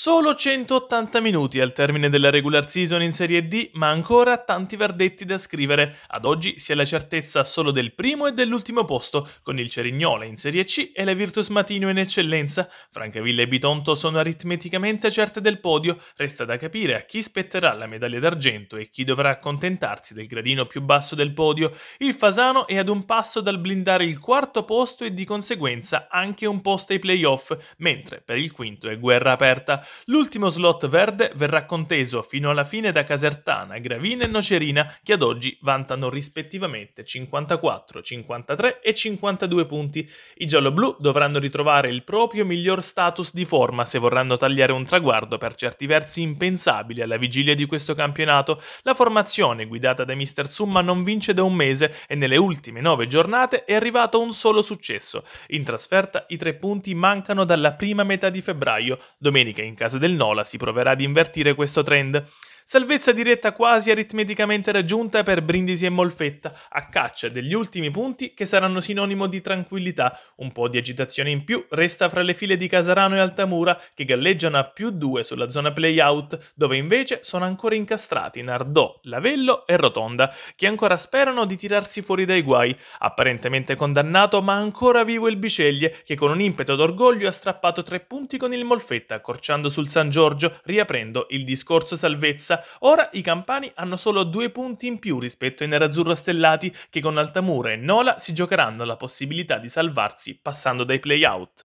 Solo 180 minuti al termine della regular season in Serie D, ma ancora tanti verdetti da scrivere. Ad oggi si ha la certezza solo del primo e dell'ultimo posto, con il Cerignola in Serie C e la Virtus Matino in eccellenza. Francavilla e Bitonto sono aritmeticamente certe del podio, resta da capire a chi spetterà la medaglia d'argento e chi dovrà accontentarsi del gradino più basso del podio. Il Fasano è ad un passo dal blindare il quarto posto e di conseguenza anche un posto ai playoff, mentre per il quinto è guerra aperta. L'ultimo slot verde verrà conteso fino alla fine da Casertana, Gravina e Nocerina, che ad oggi vantano rispettivamente 54, 53 e 52 punti. I gialloblu dovranno ritrovare il proprio miglior status di forma se vorranno tagliare un traguardo per certi versi impensabili alla vigilia di questo campionato. La formazione guidata da Mr. Summa non vince da un mese e nelle ultime nove giornate è arrivato un solo successo. In trasferta i tre punti mancano dalla prima metà di febbraio. Domenica in in casa del Nola si proverà ad invertire questo trend Salvezza diretta quasi aritmeticamente raggiunta per Brindisi e Molfetta, a caccia degli ultimi punti che saranno sinonimo di tranquillità. Un po' di agitazione in più resta fra le file di Casarano e Altamura, che galleggiano a più due sulla zona play-out, dove invece sono ancora incastrati Nardò, Lavello e Rotonda, che ancora sperano di tirarsi fuori dai guai. Apparentemente condannato, ma ancora vivo il Biceglie, che con un impeto d'orgoglio ha strappato tre punti con il Molfetta, accorciando sul San Giorgio, riaprendo il discorso salvezza ora i campani hanno solo due punti in più rispetto ai nerazzurro stellati che con Altamura e Nola si giocheranno la possibilità di salvarsi passando dai play-out.